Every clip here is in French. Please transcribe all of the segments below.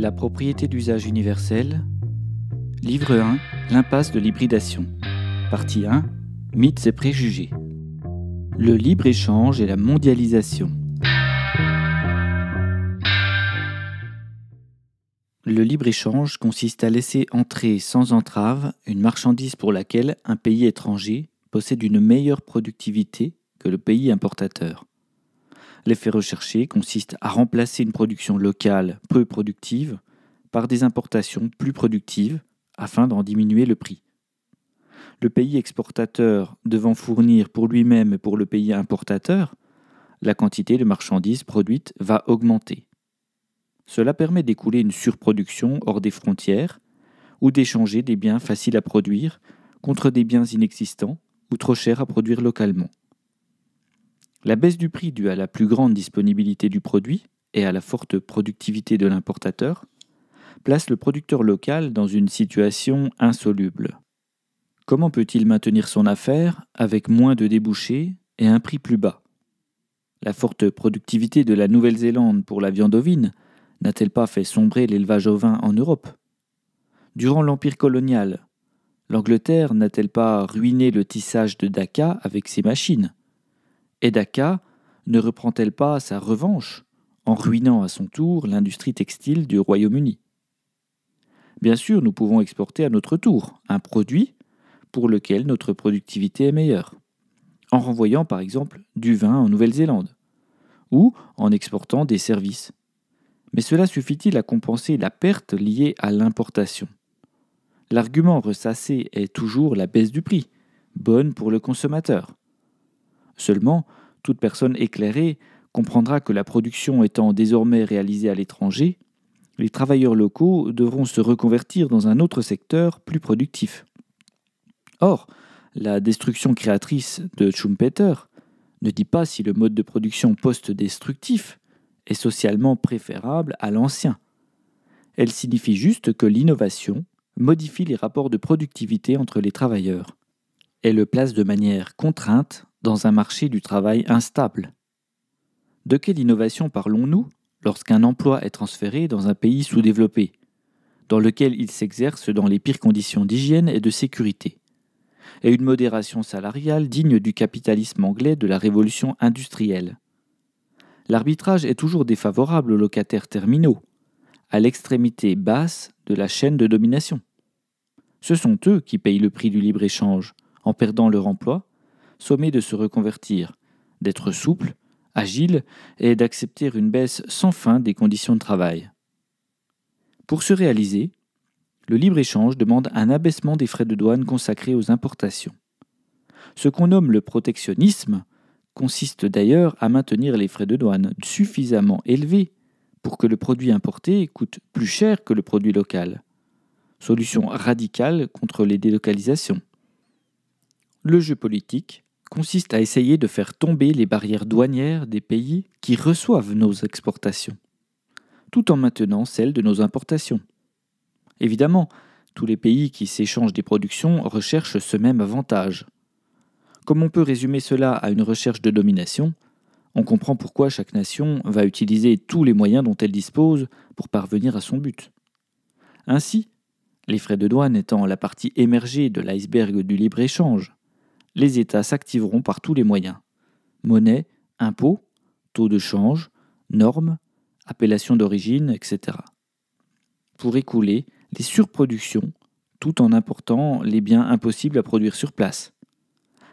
La propriété d'usage universel. Livre 1. L'impasse de l'hybridation. Partie 1. Mythes et préjugés. Le libre-échange et la mondialisation. Le libre-échange consiste à laisser entrer sans entrave une marchandise pour laquelle un pays étranger possède une meilleure productivité que le pays importateur. L'effet recherché consiste à remplacer une production locale peu productive par des importations plus productives afin d'en diminuer le prix. Le pays exportateur devant fournir pour lui-même et pour le pays importateur, la quantité de marchandises produites va augmenter. Cela permet d'écouler une surproduction hors des frontières ou d'échanger des biens faciles à produire contre des biens inexistants ou trop chers à produire localement. La baisse du prix due à la plus grande disponibilité du produit et à la forte productivité de l'importateur place le producteur local dans une situation insoluble. Comment peut-il maintenir son affaire avec moins de débouchés et un prix plus bas La forte productivité de la Nouvelle-Zélande pour la viande ovine n'a-t-elle pas fait sombrer l'élevage ovin en Europe Durant l'Empire colonial, l'Angleterre n'a-t-elle pas ruiné le tissage de Dakar avec ses machines Edaka ne reprend-elle pas sa revanche en ruinant à son tour l'industrie textile du Royaume-Uni Bien sûr, nous pouvons exporter à notre tour un produit pour lequel notre productivité est meilleure, en renvoyant par exemple du vin en Nouvelle-Zélande, ou en exportant des services. Mais cela suffit-il à compenser la perte liée à l'importation L'argument ressassé est toujours la baisse du prix, bonne pour le consommateur. Seulement, toute personne éclairée comprendra que la production étant désormais réalisée à l'étranger, les travailleurs locaux devront se reconvertir dans un autre secteur plus productif. Or, la destruction créatrice de Schumpeter ne dit pas si le mode de production post-destructif est socialement préférable à l'ancien. Elle signifie juste que l'innovation modifie les rapports de productivité entre les travailleurs et le place de manière contrainte dans un marché du travail instable. De quelle innovation parlons-nous lorsqu'un emploi est transféré dans un pays sous-développé, dans lequel il s'exerce dans les pires conditions d'hygiène et de sécurité, et une modération salariale digne du capitalisme anglais de la révolution industrielle L'arbitrage est toujours défavorable aux locataires terminaux, à l'extrémité basse de la chaîne de domination. Ce sont eux qui payent le prix du libre-échange en perdant leur emploi sommet de se reconvertir, d'être souple, agile et d'accepter une baisse sans fin des conditions de travail. Pour se réaliser, le libre-échange demande un abaissement des frais de douane consacrés aux importations. Ce qu'on nomme le protectionnisme consiste d'ailleurs à maintenir les frais de douane suffisamment élevés pour que le produit importé coûte plus cher que le produit local. Solution radicale contre les délocalisations. Le jeu politique, consiste à essayer de faire tomber les barrières douanières des pays qui reçoivent nos exportations, tout en maintenant celles de nos importations. Évidemment, tous les pays qui s'échangent des productions recherchent ce même avantage. Comme on peut résumer cela à une recherche de domination, on comprend pourquoi chaque nation va utiliser tous les moyens dont elle dispose pour parvenir à son but. Ainsi, les frais de douane étant la partie émergée de l'iceberg du libre-échange, les États s'activeront par tous les moyens. Monnaie, impôts, taux de change, normes, appellations d'origine, etc. Pour écouler les surproductions tout en important les biens impossibles à produire sur place.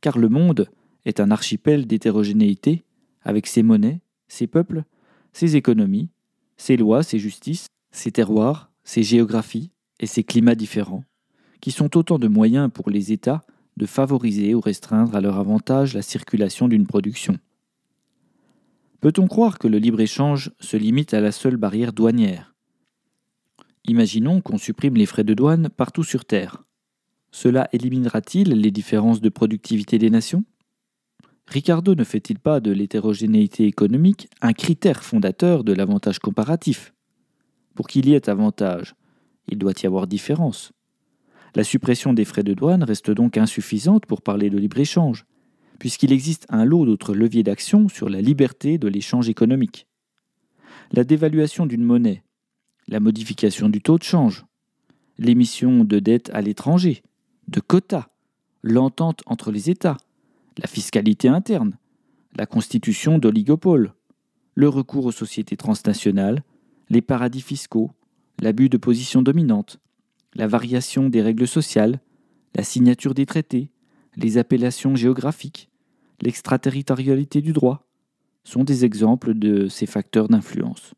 Car le monde est un archipel d'hétérogénéité, avec ses monnaies, ses peuples, ses économies, ses lois, ses justices, ses terroirs, ses géographies et ses climats différents, qui sont autant de moyens pour les États de favoriser ou restreindre à leur avantage la circulation d'une production. Peut-on croire que le libre-échange se limite à la seule barrière douanière Imaginons qu'on supprime les frais de douane partout sur Terre. Cela éliminera-t-il les différences de productivité des nations Ricardo ne fait-il pas de l'hétérogénéité économique un critère fondateur de l'avantage comparatif Pour qu'il y ait avantage, il doit y avoir différence. La suppression des frais de douane reste donc insuffisante pour parler de libre-échange, puisqu'il existe un lot d'autres leviers d'action sur la liberté de l'échange économique. La dévaluation d'une monnaie, la modification du taux de change, l'émission de dettes à l'étranger, de quotas, l'entente entre les États, la fiscalité interne, la constitution d'oligopoles, le recours aux sociétés transnationales, les paradis fiscaux, l'abus de position dominante, la variation des règles sociales, la signature des traités, les appellations géographiques, l'extraterritorialité du droit, sont des exemples de ces facteurs d'influence.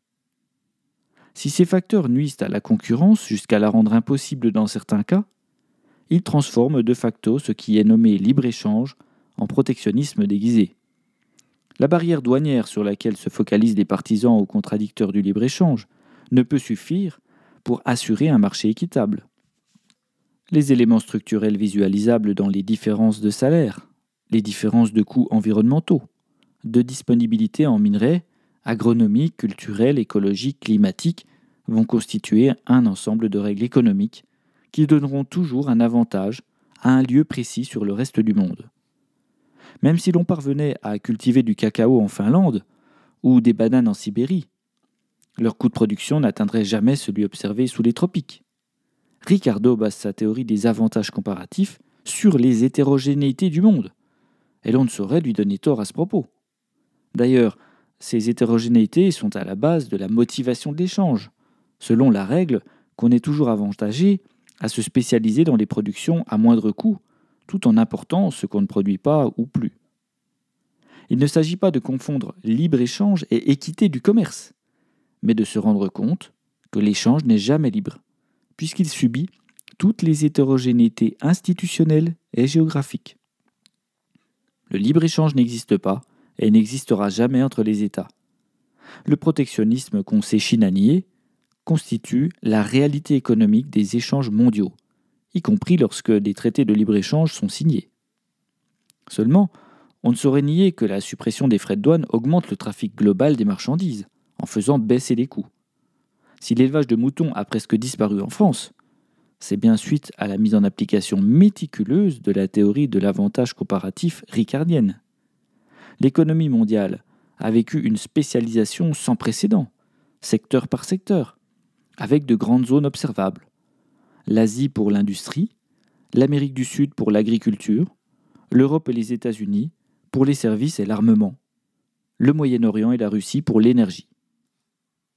Si ces facteurs nuisent à la concurrence jusqu'à la rendre impossible dans certains cas, ils transforment de facto ce qui est nommé libre-échange en protectionnisme déguisé. La barrière douanière sur laquelle se focalisent les partisans ou contradicteurs du libre-échange ne peut suffire pour assurer un marché équitable. Les éléments structurels visualisables dans les différences de salaire, les différences de coûts environnementaux, de disponibilité en minerais, agronomiques, culturelle, écologiques, climatiques, vont constituer un ensemble de règles économiques qui donneront toujours un avantage à un lieu précis sur le reste du monde. Même si l'on parvenait à cultiver du cacao en Finlande ou des bananes en Sibérie, leur coût de production n'atteindrait jamais celui observé sous les tropiques. Ricardo base sa théorie des avantages comparatifs sur les hétérogénéités du monde, et l'on ne saurait lui donner tort à ce propos. D'ailleurs, ces hétérogénéités sont à la base de la motivation de l'échange, selon la règle qu'on est toujours avantagé à se spécialiser dans les productions à moindre coût, tout en important ce qu'on ne produit pas ou plus. Il ne s'agit pas de confondre libre-échange et équité du commerce mais de se rendre compte que l'échange n'est jamais libre, puisqu'il subit toutes les hétérogénéités institutionnelles et géographiques. Le libre-échange n'existe pas et n'existera jamais entre les États. Le protectionnisme qu'on s'échine à nier constitue la réalité économique des échanges mondiaux, y compris lorsque des traités de libre-échange sont signés. Seulement, on ne saurait nier que la suppression des frais de douane augmente le trafic global des marchandises, en faisant baisser les coûts. Si l'élevage de moutons a presque disparu en France, c'est bien suite à la mise en application méticuleuse de la théorie de l'avantage comparatif ricardienne. L'économie mondiale a vécu une spécialisation sans précédent, secteur par secteur, avec de grandes zones observables. L'Asie pour l'industrie, l'Amérique du Sud pour l'agriculture, l'Europe et les États-Unis pour les services et l'armement, le Moyen-Orient et la Russie pour l'énergie.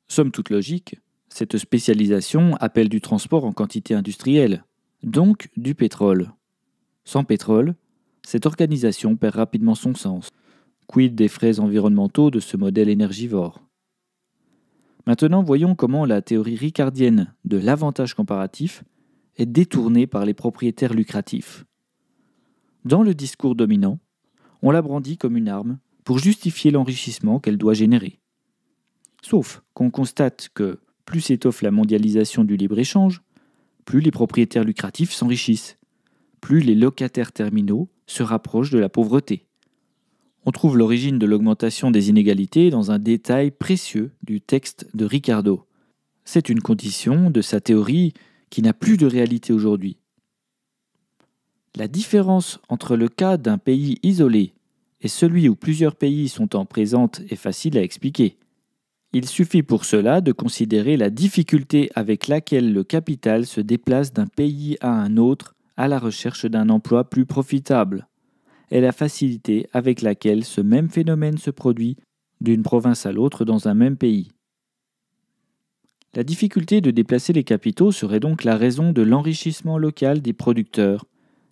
Somme toute logique, cette spécialisation appelle du transport en quantité industrielle, donc du pétrole. Sans pétrole, cette organisation perd rapidement son sens. Quid des frais environnementaux de ce modèle énergivore Maintenant, voyons comment la théorie ricardienne de l'avantage comparatif est détournée par les propriétaires lucratifs. Dans le discours dominant, on la brandit comme une arme pour justifier l'enrichissement qu'elle doit générer. Sauf qu'on constate que plus s'étoffe la mondialisation du libre-échange, plus les propriétaires lucratifs s'enrichissent, plus les locataires terminaux se rapprochent de la pauvreté. On trouve l'origine de l'augmentation des inégalités dans un détail précieux du texte de Ricardo. C'est une condition de sa théorie qui n'a plus de réalité aujourd'hui. La différence entre le cas d'un pays isolé et celui où plusieurs pays sont en présence est facile à expliquer. Il suffit pour cela de considérer la difficulté avec laquelle le capital se déplace d'un pays à un autre à la recherche d'un emploi plus profitable, et la facilité avec laquelle ce même phénomène se produit d'une province à l'autre dans un même pays. La difficulté de déplacer les capitaux serait donc la raison de l'enrichissement local des producteurs,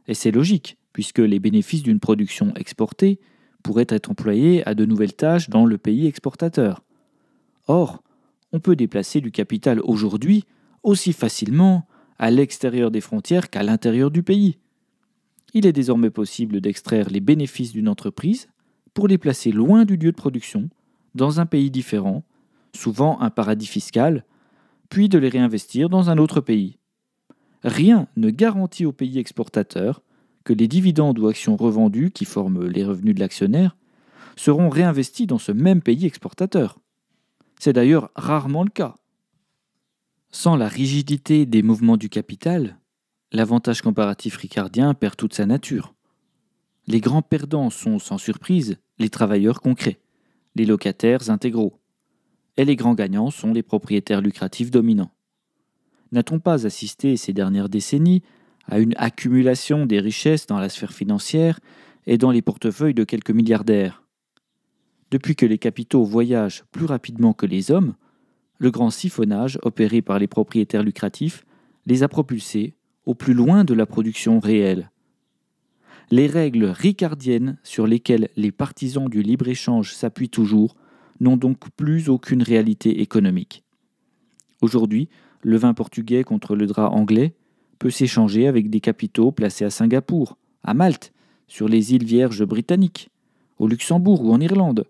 et c'est logique, puisque les bénéfices d'une production exportée pourraient être employés à de nouvelles tâches dans le pays exportateur. Or, on peut déplacer du capital aujourd'hui aussi facilement à l'extérieur des frontières qu'à l'intérieur du pays. Il est désormais possible d'extraire les bénéfices d'une entreprise pour les placer loin du lieu de production, dans un pays différent, souvent un paradis fiscal, puis de les réinvestir dans un autre pays. Rien ne garantit au pays exportateur que les dividendes ou actions revendues qui forment les revenus de l'actionnaire seront réinvestis dans ce même pays exportateur. C'est d'ailleurs rarement le cas. Sans la rigidité des mouvements du capital, l'avantage comparatif ricardien perd toute sa nature. Les grands perdants sont sans surprise les travailleurs concrets, les locataires intégraux, et les grands gagnants sont les propriétaires lucratifs dominants. N'a-t-on pas assisté ces dernières décennies à une accumulation des richesses dans la sphère financière et dans les portefeuilles de quelques milliardaires depuis que les capitaux voyagent plus rapidement que les hommes, le grand siphonnage opéré par les propriétaires lucratifs les a propulsés au plus loin de la production réelle. Les règles ricardiennes sur lesquelles les partisans du libre-échange s'appuient toujours n'ont donc plus aucune réalité économique. Aujourd'hui, le vin portugais contre le drap anglais peut s'échanger avec des capitaux placés à Singapour, à Malte, sur les îles Vierges britanniques, au Luxembourg ou en Irlande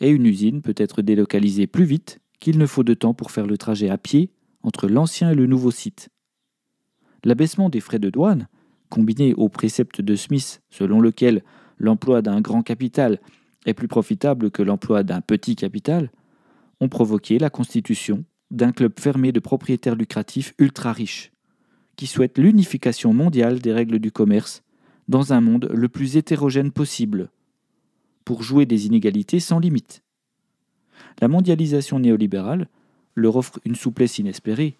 et une usine peut être délocalisée plus vite qu'il ne faut de temps pour faire le trajet à pied entre l'ancien et le nouveau site. L'abaissement des frais de douane, combiné au précepte de Smith selon lequel l'emploi d'un grand capital est plus profitable que l'emploi d'un petit capital, ont provoqué la constitution d'un club fermé de propriétaires lucratifs ultra riches, qui souhaitent l'unification mondiale des règles du commerce dans un monde le plus hétérogène possible, pour jouer des inégalités sans limite. La mondialisation néolibérale leur offre une souplesse inespérée,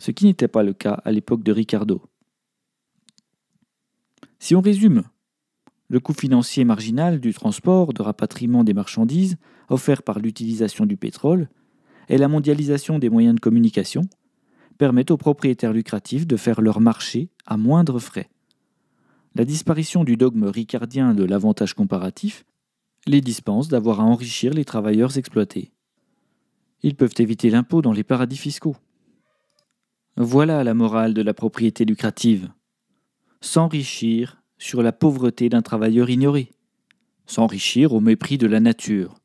ce qui n'était pas le cas à l'époque de Ricardo. Si on résume, le coût financier marginal du transport, de rapatriement des marchandises offert par l'utilisation du pétrole et la mondialisation des moyens de communication permettent aux propriétaires lucratifs de faire leur marché à moindre frais. La disparition du dogme ricardien de l'avantage comparatif les dispense d'avoir à enrichir les travailleurs exploités. Ils peuvent éviter l'impôt dans les paradis fiscaux. Voilà la morale de la propriété lucrative. S'enrichir sur la pauvreté d'un travailleur ignoré. S'enrichir au mépris de la nature.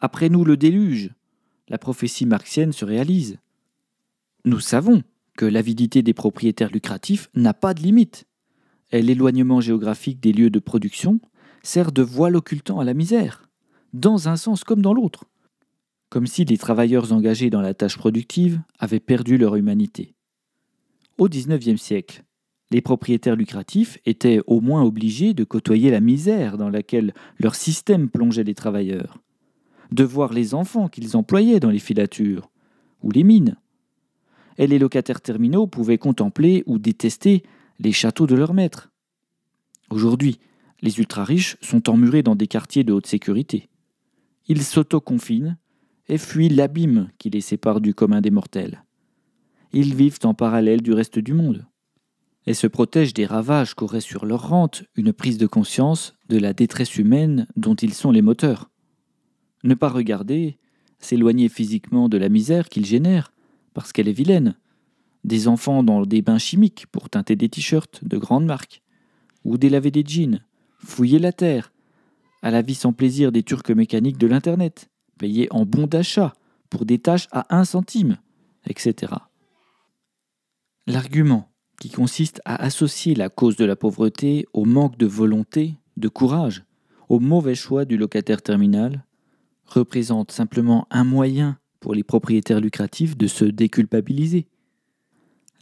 Après nous le déluge. La prophétie marxienne se réalise. Nous savons que l'avidité des propriétaires lucratifs n'a pas de limite. L'éloignement géographique des lieux de production sert de voile occultant à la misère, dans un sens comme dans l'autre, comme si les travailleurs engagés dans la tâche productive avaient perdu leur humanité. Au XIXe siècle, les propriétaires lucratifs étaient au moins obligés de côtoyer la misère dans laquelle leur système plongeait les travailleurs, de voir les enfants qu'ils employaient dans les filatures ou les mines. Et les locataires terminaux pouvaient contempler ou détester les châteaux de leurs maîtres. Aujourd'hui, les ultra-riches sont emmurés dans des quartiers de haute sécurité. Ils s'autoconfinent et fuient l'abîme qui les sépare du commun des mortels. Ils vivent en parallèle du reste du monde et se protègent des ravages qu'aurait sur leur rente une prise de conscience de la détresse humaine dont ils sont les moteurs. Ne pas regarder, s'éloigner physiquement de la misère qu'ils génèrent, parce qu'elle est vilaine, des enfants dans des bains chimiques pour teinter des t-shirts de grandes marques, ou délaver des jeans, fouiller la terre, à la vie sans plaisir des turcs mécaniques de l'Internet, payer en bons d'achat pour des tâches à un centime, etc. L'argument qui consiste à associer la cause de la pauvreté au manque de volonté, de courage, au mauvais choix du locataire terminal, représente simplement un moyen pour les propriétaires lucratifs de se déculpabiliser.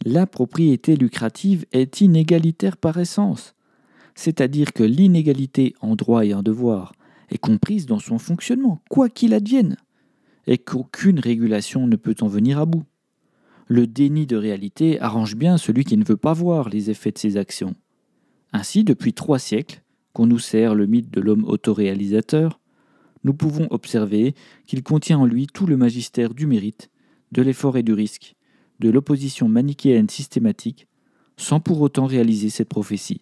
La propriété lucrative est inégalitaire par essence c'est-à-dire que l'inégalité en droit et en devoir est comprise dans son fonctionnement, quoi qu'il advienne, et qu'aucune régulation ne peut en venir à bout. Le déni de réalité arrange bien celui qui ne veut pas voir les effets de ses actions. Ainsi, depuis trois siècles, qu'on nous sert le mythe de l'homme autoréalisateur, nous pouvons observer qu'il contient en lui tout le magistère du mérite, de l'effort et du risque, de l'opposition manichéenne systématique, sans pour autant réaliser cette prophétie.